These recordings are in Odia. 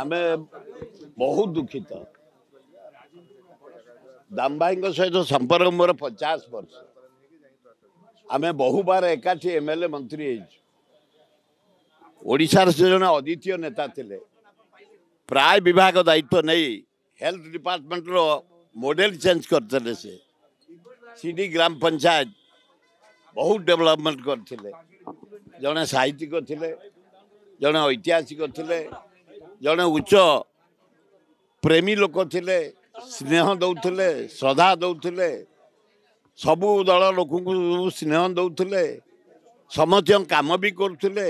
ଆମେ ବହୁତ ଦୁଃଖିତ ଦାମ ଭାଇଙ୍କ ସହିତ ସମ୍ପର୍କ ମୋର ପଚାଶ ବର୍ଷ ଆମେ ବହୁବାର ଏକାଠି ଏମ ଏଲ୍ ଏ ମନ୍ତ୍ରୀ ହେଇଛୁ ଓଡ଼ିଶାର ସେ ଜଣେ ଅଦ୍ୱିତୀୟ ନେତା ଥିଲେ ପ୍ରାୟ ବିଭାଗ ଦାୟିତ୍ୱ ନେଇ ହେଲ୍ଥ ଡିପାର୍ଟମେଣ୍ଟର ମଡ଼େଲ ଚେଞ୍ଜ କରିଥିଲେ ସେ ସିଡ଼ି ଗ୍ରାମ ପଞ୍ଚାୟତ ବହୁତ ଡେଭଲପମେଣ୍ଟ କରିଥିଲେ ଜଣେ ସାହିତ୍ୟିକ ଥିଲେ ଜଣେ ଐତିହାସିକ ଥିଲେ ଜଣେ ଉଚ୍ଚ ପ୍ରେମୀ ଲୋକ ଥିଲେ ସ୍ନେହ ଦେଉଥିଲେ ଶ୍ରଦ୍ଧା ଦେଉଥିଲେ ସବୁ ଦଳ ଲୋକଙ୍କୁ ସ୍ନେହ ଦେଉଥିଲେ ସମସ୍ତଙ୍କ କାମ ବି କରୁଥିଲେ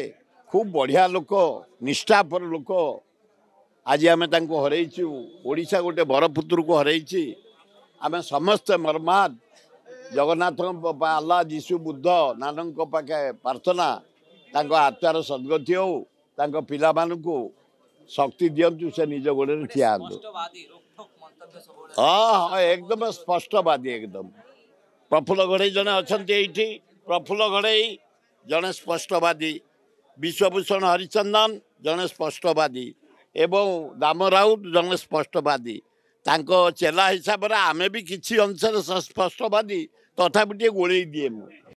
ଖୁବ୍ ବଢ଼ିଆ ଲୋକ ନିଷ୍ଠାପର ଲୋକ ଆଜି ଆମେ ତାଙ୍କୁ ହରେଇଛୁ ଓଡ଼ିଶା ଗୋଟେ ବରପୁତ୍ରକୁ ହରେଇଛି ଆମେ ସମସ୍ତେ ମର୍ମାତ ଜଗନ୍ନାଥଙ୍କ ଆହ୍ଲା ଯୀଶୁ ବୁଦ୍ଧ ନାନଙ୍କ ପାଖେ ପ୍ରାର୍ଥନା ତାଙ୍କ ଆତ୍ମାର ସଦ୍ଗତି ହେଉ ତାଙ୍କ ପିଲାମାନଙ୍କୁ શક્તિ દિયંતુ છે નિજો ગોળે ત્યાં ହଁ ହଁ ଏକଦମ ସ୍ପଷ୍ଟବାଦୀ ଏକଦମ ପ୍ରଫୁଲ୍ଲ ଘଡ଼େଇ ଜଣେ ଅଛନ୍ତି ଏଇଠି ପ୍ରଫୁଲ୍ଲ ଘଡ଼େଇ ଜଣେ ସ୍ପଷ୍ଟବାଦୀ ବିଶ୍ୱଭୂଷଣ ହରିଚନ୍ଦନ ଜଣେ ସ୍ପଷ୍ଟବାଦୀ ଏବଂ ଦାମ ରାଉତ ଜଣେ ସ୍ପଷ୍ଟବାଦୀ ତାଙ୍କ ଚେଲା ହିସାବରେ ଆମେ ବି କିଛି ଅଂଶରେ ସ୍ପଷ୍ଟବାଦୀ ତଥାପି ଟିକେ ଗୋଳେଇ ଦିଏ ମୁଁ